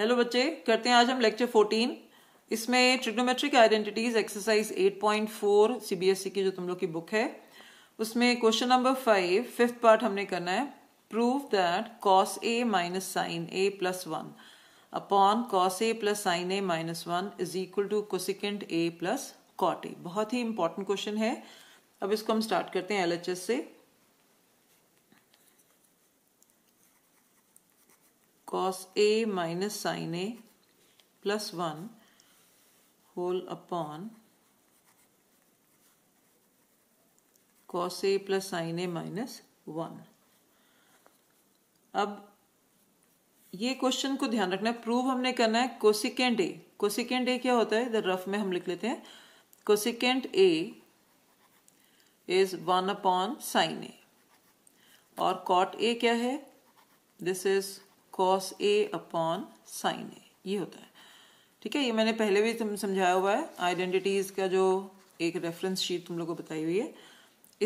Hello बच्चे करते हैं आज हम लेक्चर 14 इसमें ट्रिग्नोमेट्रिक आइडेंटिटीज एक्सरसाइज 8.4 सीबीएसई की जो तुम लोग की बुक है उसमें question number five fifth part हमने करना है prove that cos A minus sine A plus one upon cos A plus sine A minus one is equal to cosecant A plus cot A बहुत ही important question है अब इसको हम start करते हैं एल से cos A minus sine A plus one whole upon cos A plus sine A minus one अब ये क्वेश्चन को ध्यान रखना है प्रूव हमने करना है कोसिकेंड ए कोसिकेंड ए क्या होता है इधर रफ में हम लिख लेते हैं cosecant A is one upon sine A और कॉट ए क्या है this is cos A upon sine A ये होता है ठीक है ये मैंने पहले भी तुम समझाया हुआ है आइडेंटिटीज का जो एक रेफरेंस शीट तुम लोग को बताई हुई है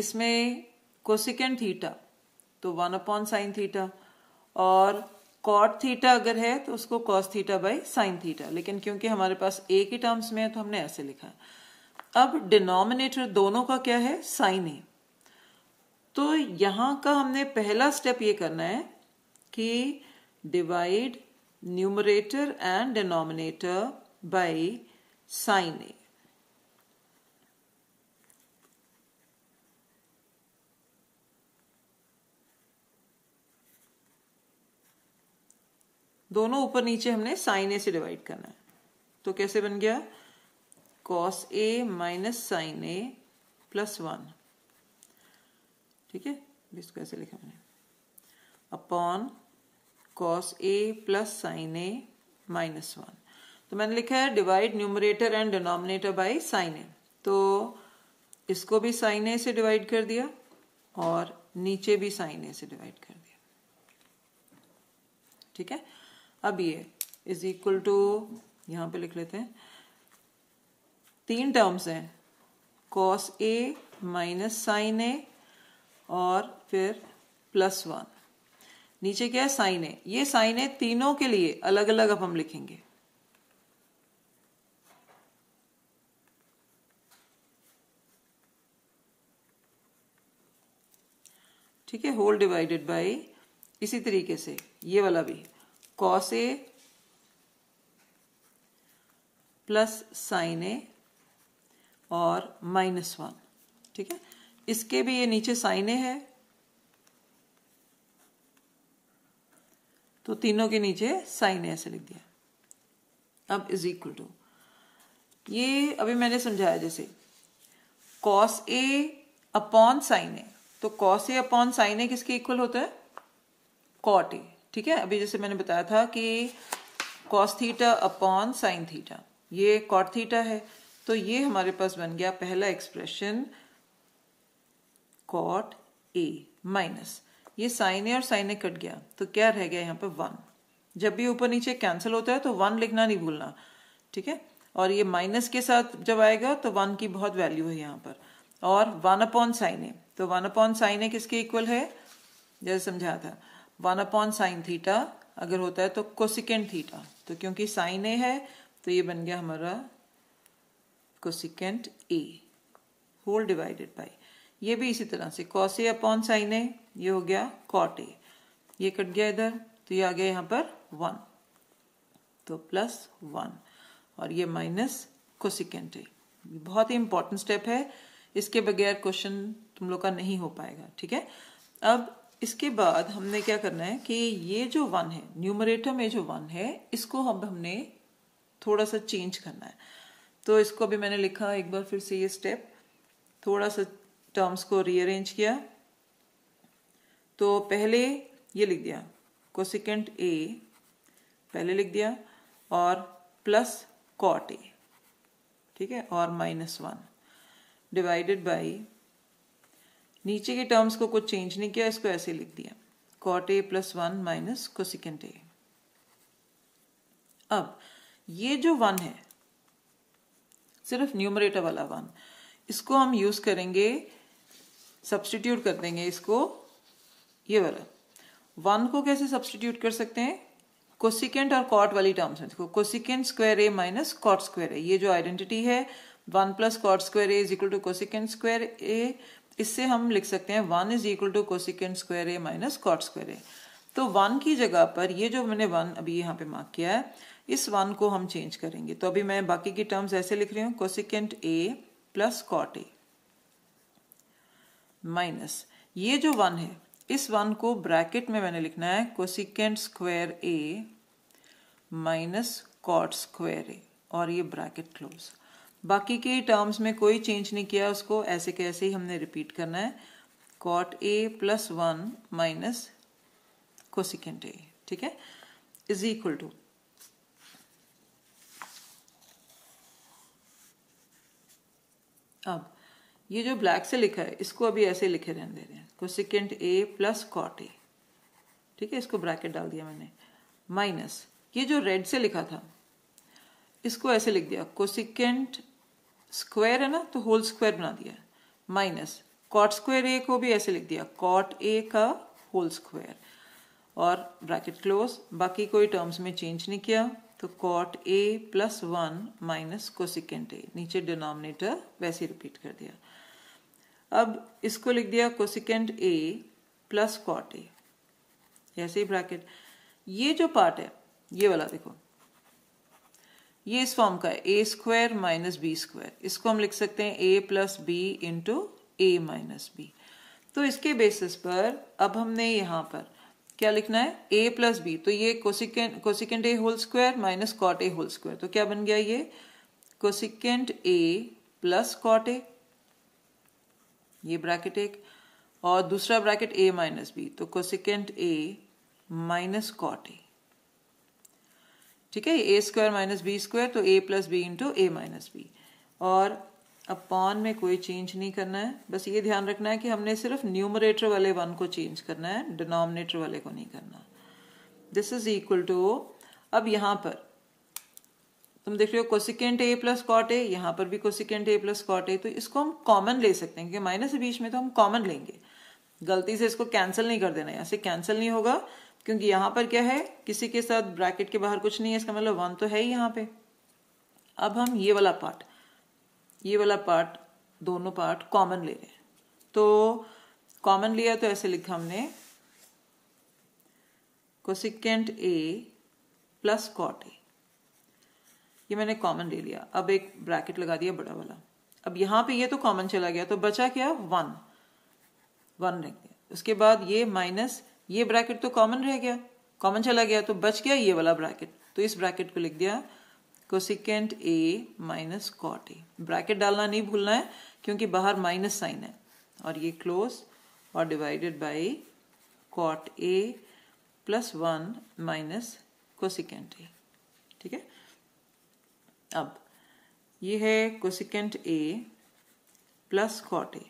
इसमें कोसिकेंड थीटा तो वन अपॉन साइन थीटा और कॉट थीटा अगर है तो उसको cos theta by sine theta लेकिन क्योंकि हमारे पास ए के टर्म्स में है तो हमने ऐसे लिखा है अब डिनोमिनेटर दोनों का क्या है साइन ए तो यहां का हमने पहला स्टेप ये करना है कि divide numerator and denominator by sin A. दोनों ऊपर नीचे हमने साइन ए से डिवाइड करना है तो कैसे बन गया cos A minus sine A plus one ठीक है इसको ऐसे लिखा हमने upon cos A plus sine A minus one तो मैंने लिखा है divide numerator and denominator by sine A तो इसको भी साइन ए से डिवाइड कर दिया और नीचे भी साइन ए से डिवाइड कर दिया ठीक है अब ये इज इक्वल टू यहां पे लिख लेते हैं तीन टर्म्स हैं cos A minus sine A और फिर प्लस वन नीचे क्या है साइन है ये साइन है तीनों के लिए अलग अलग अब हम लिखेंगे ठीक है होल डिवाइडेड बाय इसी तरीके से ये वाला भी cos A plus sine A और माइनस वन ठीक है इसके भी ये नीचे साइन ए है तो तीनों के नीचे साइन ऐसे लिख दिया अब इज इक्वल टू ये अभी मैंने समझाया जैसे cos A upon sine A तो cos A upon sine A किसके इक्वल होता है कॉट ए ठीक है अभी जैसे मैंने बताया था कि cos theta upon sine theta ये कॉट थीटा है तो ये हमारे पास बन गया पहला एक्सप्रेशन कॉट ए माइनस ये साइन ए और साइन ए कट गया तो क्या रह गया यहाँ पे वन जब भी ऊपर नीचे कैंसिल होता है तो वन लिखना नहीं भूलना ठीक है और ये माइनस के साथ जब आएगा तो वन की बहुत वैल्यू है यहाँ पर और वन अपॉन साइन ए तो वन अपॉन साइन ए किसके इक्वल है जैसे समझा था वन अपॉन साइन थीटा अगर होता है तो कोसिकेंड थीटा तो क्योंकि साइन ए है तो ये बन गया हमारा cosecant A whole divided by ये भी इसी तरह से cos A upon sine A ये हो गया कॉट ए ये कट गया इधर तो ये आ गया यहाँ पर वन तो प्लस वन और ये माइनस कोसिकेंट ए बहुत ही इंपॉर्टेंट स्टेप है इसके बगैर क्वेश्चन तुम लोग का नहीं हो पाएगा ठीक है अब इसके बाद हमने क्या करना है कि ये जो वन है न्यूमरेटर में जो वन है इसको हम हमने थोड़ा सा चेंज करना है तो इसको अभी मैंने लिखा एक बार फिर से ये स्टेप थोड़ा सा टर्म्स को रीअरेंज किया तो पहले ये लिख दिया कोसिकेंट ए पहले लिख दिया और प्लस कॉट ए ठीक है और माइनस वन डिवाइडेड बाई नीचे के टर्म्स को कुछ चेंज नहीं किया इसको ऐसे लिख दिया cot A plus one minus cosecant A अब ये जो वन है सिर्फ न्यूमरेटर वाला वन इसको हम यूज करेंगे सब्सटीट्यूट कर देंगे इसको ये वाला वन को कैसे सब्सटीट्यूट कर सकते हैं कोसिकेंट और कॉट वाली टर्म्स में देखो cosecant square A minus cot square A ये जो आइडेंटिटी है one plus cot square A is equal to cosecant square A इससे हम लिख सकते हैं one is equal to cosecant square A minus cot square A तो वन की जगह पर ये जो मैंने वन अभी यहाँ पे मार्क किया है इस वन को हम चेंज करेंगे तो अभी मैं बाकी की टर्म्स ऐसे लिख रही हूँ cosecant A plus cot A minus ये जो वन है इस वन को ब्रैकेट में मैंने लिखना है cosecant square A minus cot square A और ये ब्रैकेट क्लोज बाकी के टर्म्स में कोई चेंज नहीं किया उसको ऐसे कैसे ही हमने रिपीट करना है cot A plus one minus cosecant A ठीक है इज इक्वल टू अब ये जो ब्लैक से लिखा है इसको अभी ऐसे लिखे रहने दे रहे हैं cosecant A plus cot A ठीक है इसको ब्रैकेट डाल दिया मैंने माइनस ये जो रेड से लिखा था इसको ऐसे लिख दिया कोसिकेंट स्क्वायर है ना तो होल स्क्वायर बना दिया माइनस कॉट स्क्वायर ए को भी ऐसे लिख दिया कॉट ए का होल स्क्वायर और ब्रैकेट क्लोज बाकी कोई टर्म्स में चेंज नहीं किया तो cot A plus one minus cosecant A नीचे डिनोमिनेटर वैसे रिपीट कर दिया अब इसको लिख दिया cosecant A plus cot A ऐसे ही ब्रैकेट ये जो पार्ट है ये वाला देखो ये इस फॉर्म का है A square minus B square इसको हम लिख सकते हैं A plus B into A minus B तो इसके बेसिस पर अब हमने यहां पर क्या लिखना है ए प्लस बी तो ये cosecant cosecant A whole square minus cot A whole square तो क्या बन गया ये cosecant A plus cot A ये ब्रैकेट एक और दूसरा ब्रैकेट ए माइनस बी तो cosecant A minus cot A ठीक है A square minus B square तो A plus B into A minus B और अपॉन में कोई चेंज नहीं करना है बस ये ध्यान रखना है कि हमने सिर्फ न्यूमरेटर वाले वन को चेंज करना है डिनोमिनेटर वाले को नहीं करना दिस इज इक्वल टू अब यहां पर तुम देख रहे हो cosecant A plus cot A यहाँ पर भी cosecant A plus cot A तो इसको हम कॉमन ले सकते हैं क्योंकि माइनस बीच में तो हम कॉमन लेंगे गलती से इसको कैंसिल नहीं कर देना यहाँ से कैंसिल नहीं होगा क्योंकि यहाँ पर क्या है किसी के साथ ब्रैकेट के बाहर कुछ नहीं है इसका मतलब वन तो है ही यहाँ पे अब हम ये वाला पार्ट ये वाला पार्ट दोनों पार्ट कॉमन ले रहे तो कॉमन लिया तो ऐसे लिखा हमने cosecant A plus cot A ये मैंने कॉमन ले लिया अब एक ब्रैकेट लगा दिया बड़ा वाला अब यहाँ पे ये तो कॉमन चला गया तो बचा क्या वन वन रह गया उसके बाद ये माइनस ये ब्रैकेट तो कॉमन रह गया कॉमन चला गया तो बच गया ये वाला ब्रैकेट तो इस ब्रैकेट को लिख दिया cosecant A minus cot A bracket डालना नहीं भूलना है क्योंकि बाहर माइनस साइन है और ये क्लोज और divided by cot A plus one minus cosecant A ठीक है अब ये है cosecant A plus cot A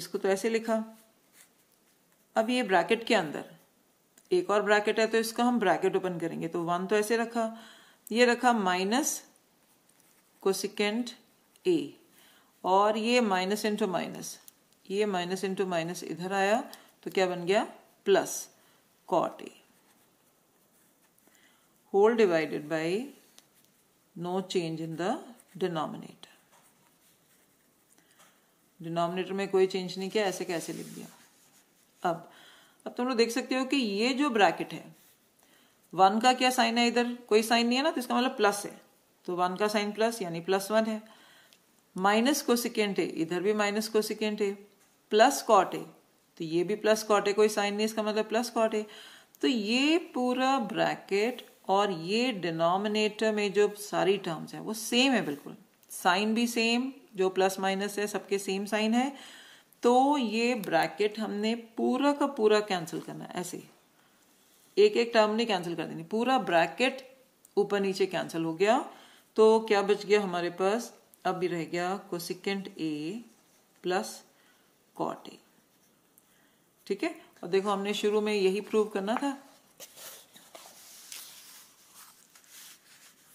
इसको तो ऐसे लिखा अब ये ब्रैकेट के अंदर एक और ब्रैकेट है तो इसका हम ब्रैकेट ओपन करेंगे तो वन तो ऐसे रखा ये रखा माइनस कोसिकेंट ए और ये माइनस इंटू माइनस ये माइनस इंटू माइनस इधर आया तो क्या बन गया plus cot A whole divided by no change in the denominator. Denominator में कोई चेंज नहीं किया ऐसे कैसे लिख दिया अब अब तुम लोग देख सकते हो कि ये जो ब्रैकेट है वन का क्या साइन है इधर कोई साइन नहीं है ना तो इसका मतलब प्लस है तो वन का साइन प्लस यानी प्लस वन है माइनस को कोसिकेंट है इधर भी माइनस को सिकेंड है प्लस कॉट है तो ये भी प्लस कॉट है कोई साइन नहीं इसका मतलब प्लस कॉट है तो ये पूरा ब्रैकेट और ये डिनोमिनेटर में जो सारी टर्म्स हैं वो सेम है बिल्कुल साइन भी सेम जो प्लस माइनस है सबके सेम साइन है तो ये ब्रैकेट हमने पूरा का पूरा कैंसिल करना है ऐसे एक एक टर्म ने कैंसिल कर देनी पूरा ब्रैकेट ऊपर नीचे कैंसिल हो गया तो क्या बच गया हमारे पास अब भी रह गया cosecant A plus cot A ठीक है और देखो हमने शुरू में यही प्रूव करना था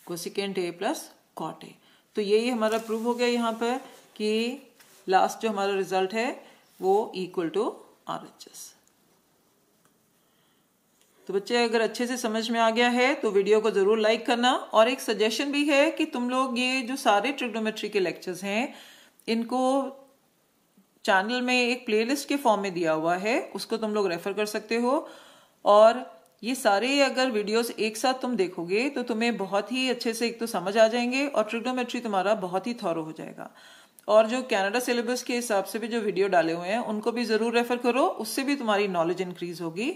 cosecant A plus cot A तो यही हमारा प्रूव हो गया यहाँ पर कि लास्ट जो हमारा रिजल्ट है वो equal to R H S तो बच्चे अगर अच्छे से समझ में आ गया है तो वीडियो को जरूर लाइक करना और एक सजेशन भी है कि तुम लोग ये जो सारे ट्रिग्नोमेट्री के लेक्चर्स हैं इनको चैनल में एक प्लेलिस्ट के फॉर्म में दिया हुआ है उसको तुम लोग रेफर कर सकते हो और ये सारे अगर वीडियोस एक साथ तुम देखोगे तो तुम्हें बहुत ही अच्छे से एक तो समझ आ जाएंगे और ट्रिग्नोमेट्री तुम्हारा बहुत ही थॉरो हो जाएगा और जो कनाडा सिलेबस के हिसाब से भी जो वीडियो डाले हुए हैं उनको भी जरूर रेफर करो उससे भी तुम्हारी नॉलेज इंक्रीज होगी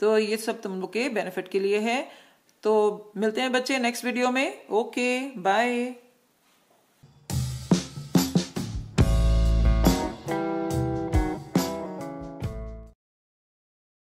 तो ये सब तुम लोग के बेनिफिट के लिए है तो मिलते हैं बच्चे नेक्स्ट वीडियो में ओके बाय